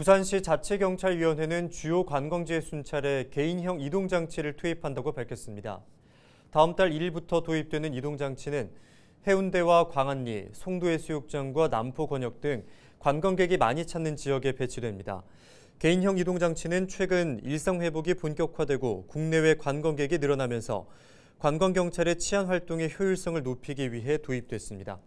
부산시 자체경찰위원회는 주요 관광지의 순찰에 개인형 이동장치를 투입한다고 밝혔습니다. 다음 달 1일부터 도입되는 이동장치는 해운대와 광안리, 송도해수욕장과 남포권역 등 관광객이 많이 찾는 지역에 배치됩니다. 개인형 이동장치는 최근 일상회복이 본격화되고 국내외 관광객이 늘어나면서 관광경찰의 치안활동의 효율성을 높이기 위해 도입됐습니다.